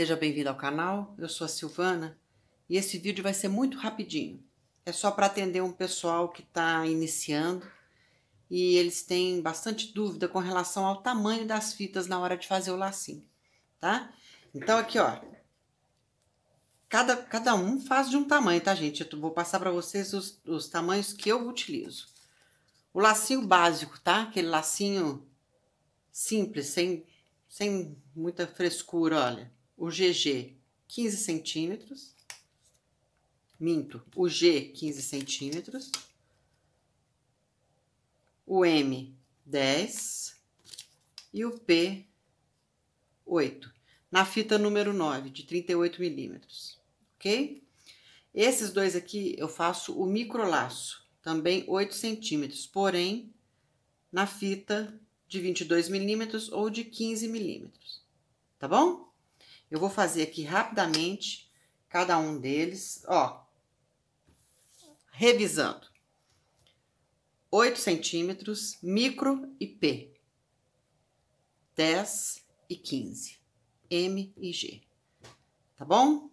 Seja bem-vindo ao canal, eu sou a Silvana e esse vídeo vai ser muito rapidinho. É só para atender um pessoal que está iniciando e eles têm bastante dúvida com relação ao tamanho das fitas na hora de fazer o lacinho, tá? Então aqui, ó, cada, cada um faz de um tamanho, tá, gente? Eu vou passar para vocês os, os tamanhos que eu utilizo. O lacinho básico, tá? Aquele lacinho simples, sem, sem muita frescura, olha o GG 15 centímetros, minto, o G 15 centímetros, o M 10 e o P 8, na fita número 9, de 38 milímetros, ok? Esses dois aqui eu faço o micro laço, também 8 centímetros, porém na fita de 22 milímetros ou de 15 milímetros, tá bom? Eu vou fazer aqui rapidamente cada um deles, ó. Revisando. 8 centímetros, micro e P. 10 e 15. M e G. Tá bom?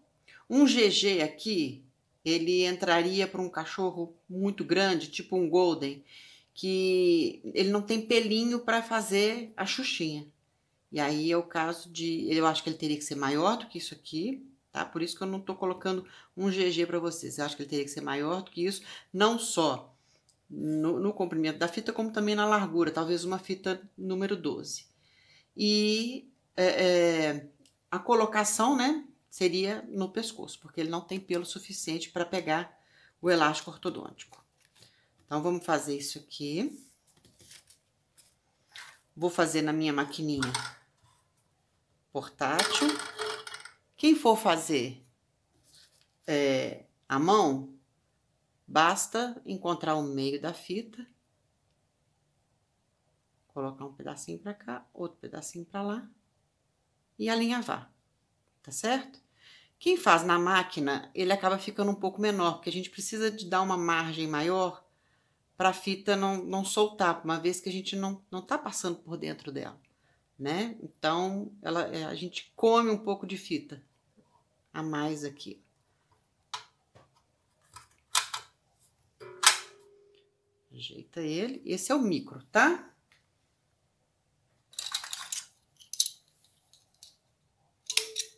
Um GG aqui, ele entraria para um cachorro muito grande, tipo um Golden, que ele não tem pelinho para fazer a xuxinha. E aí é o caso de, eu acho que ele teria que ser maior do que isso aqui, tá? Por isso que eu não tô colocando um GG para vocês. Eu acho que ele teria que ser maior do que isso, não só no, no comprimento da fita, como também na largura, talvez uma fita número 12. E é, é, a colocação, né, seria no pescoço, porque ele não tem pelo suficiente para pegar o elástico ortodôntico. Então, vamos fazer isso aqui. Vou fazer na minha maquininha portátil. Quem for fazer é, à mão, basta encontrar o meio da fita, colocar um pedacinho para cá, outro pedacinho para lá e alinhavar, tá certo? Quem faz na máquina, ele acaba ficando um pouco menor, porque a gente precisa de dar uma margem maior para a fita não, não soltar, uma vez que a gente não está passando por dentro dela né? Então, ela, é, a gente come um pouco de fita a mais aqui. Ajeita ele. Esse é o micro, tá?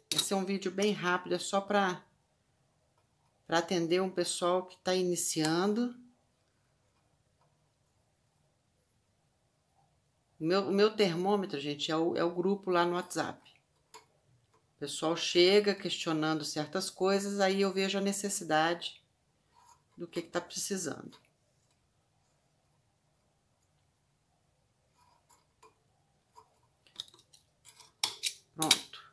Esse é um vídeo bem rápido, é só para atender um pessoal que está iniciando. O meu, o meu termômetro, gente, é o, é o grupo lá no WhatsApp. O pessoal chega questionando certas coisas, aí eu vejo a necessidade do que está precisando. Pronto.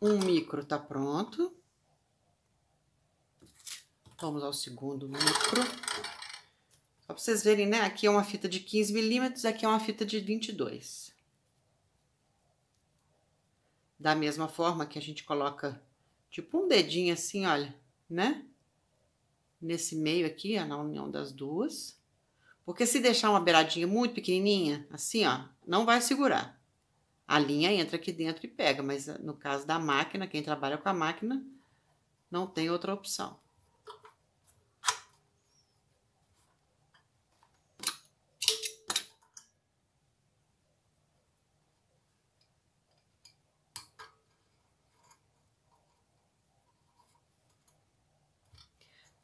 Um micro está pronto. Vamos ao segundo micro para vocês verem, né? Aqui é uma fita de 15 milímetros, aqui é uma fita de 22. Da mesma forma que a gente coloca, tipo, um dedinho assim, olha, né? Nesse meio aqui, ó, na união das duas. Porque se deixar uma beiradinha muito pequenininha, assim, ó, não vai segurar. A linha entra aqui dentro e pega, mas no caso da máquina, quem trabalha com a máquina, não tem outra opção.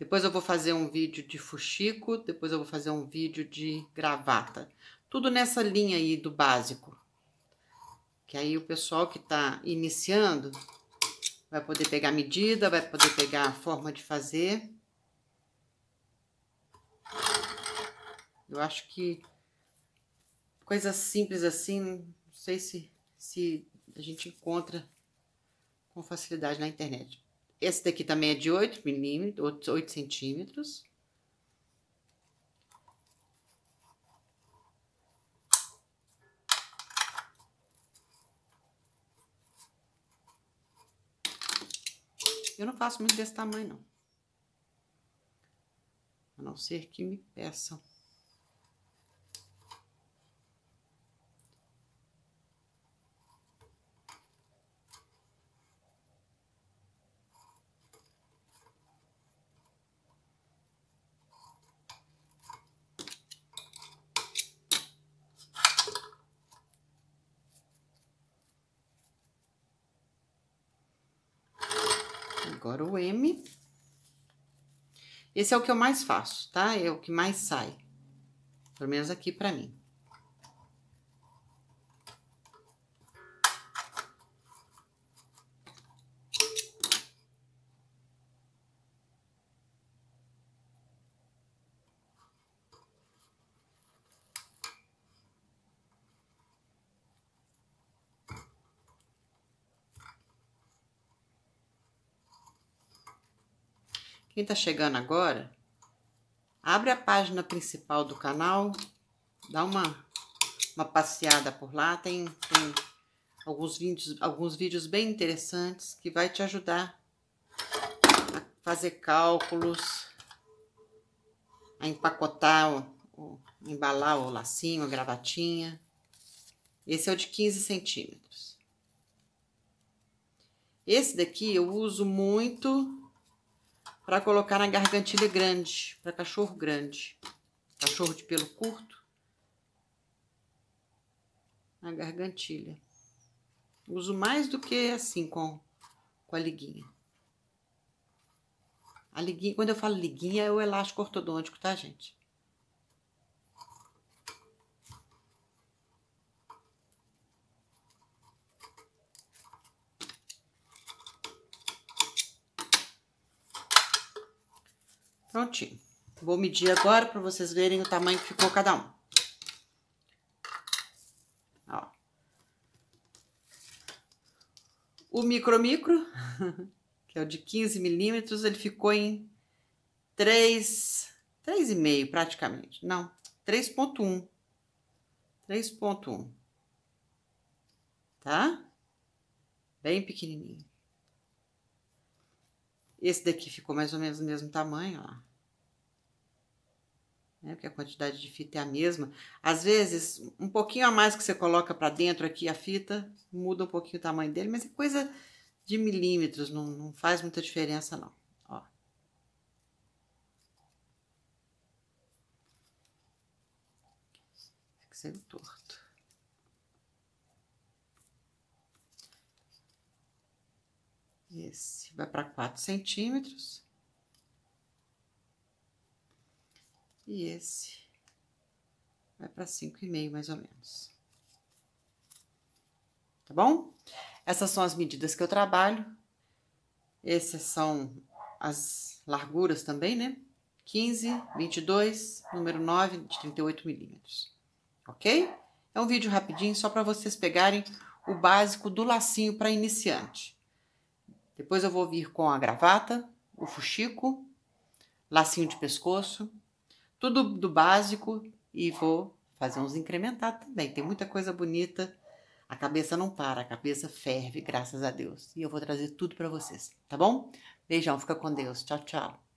Depois eu vou fazer um vídeo de fuxico, depois eu vou fazer um vídeo de gravata. Tudo nessa linha aí do básico. Que aí o pessoal que tá iniciando vai poder pegar a medida, vai poder pegar a forma de fazer. Eu acho que coisas simples assim, não sei se, se a gente encontra com facilidade na internet. Esse daqui também é de 8 milímetros, 8 centímetros. Eu não faço muito desse tamanho, não. A não ser que me peçam. M. Esse é o que eu mais faço, tá? É o que mais sai. Pelo menos aqui pra mim. Quem está chegando agora, abre a página principal do canal, dá uma, uma passeada por lá, tem, tem alguns, vídeos, alguns vídeos bem interessantes que vai te ajudar a fazer cálculos, a empacotar, o, o, embalar o lacinho, a gravatinha. Esse é o de 15 centímetros. Esse daqui eu uso muito para colocar na gargantilha grande, para cachorro grande. Cachorro de pelo curto. Na gargantilha. Uso mais do que assim, com, com a liguinha. A liguinha, quando eu falo liguinha, é o elástico ortodôntico, tá, gente? Prontinho. Vou medir agora para vocês verem o tamanho que ficou cada um. Ó. O micro-micro, que é o de 15 milímetros, ele ficou em 3, 3,5 praticamente. Não, 3.1. 3.1. Tá? Bem pequenininho. Esse daqui ficou mais ou menos o mesmo tamanho, ó. Né? Porque a quantidade de fita é a mesma. Às vezes, um pouquinho a mais que você coloca para dentro aqui a fita, muda um pouquinho o tamanho dele, mas é coisa de milímetros, não, não faz muita diferença não. Ó. Fica sendo é torto. Esse vai para 4 centímetros. E esse vai para 5,5 mais ou menos. Tá bom? Essas são as medidas que eu trabalho. Essas são as larguras também, né? 15, 22, número 9, de 38 milímetros. Ok? É um vídeo rapidinho só para vocês pegarem o básico do lacinho para iniciante. Depois eu vou vir com a gravata, o fuxico, lacinho de pescoço, tudo do básico e vou fazer uns incrementados também. Tem muita coisa bonita. A cabeça não para, a cabeça ferve, graças a Deus. E eu vou trazer tudo para vocês, tá bom? Beijão, fica com Deus. Tchau, tchau.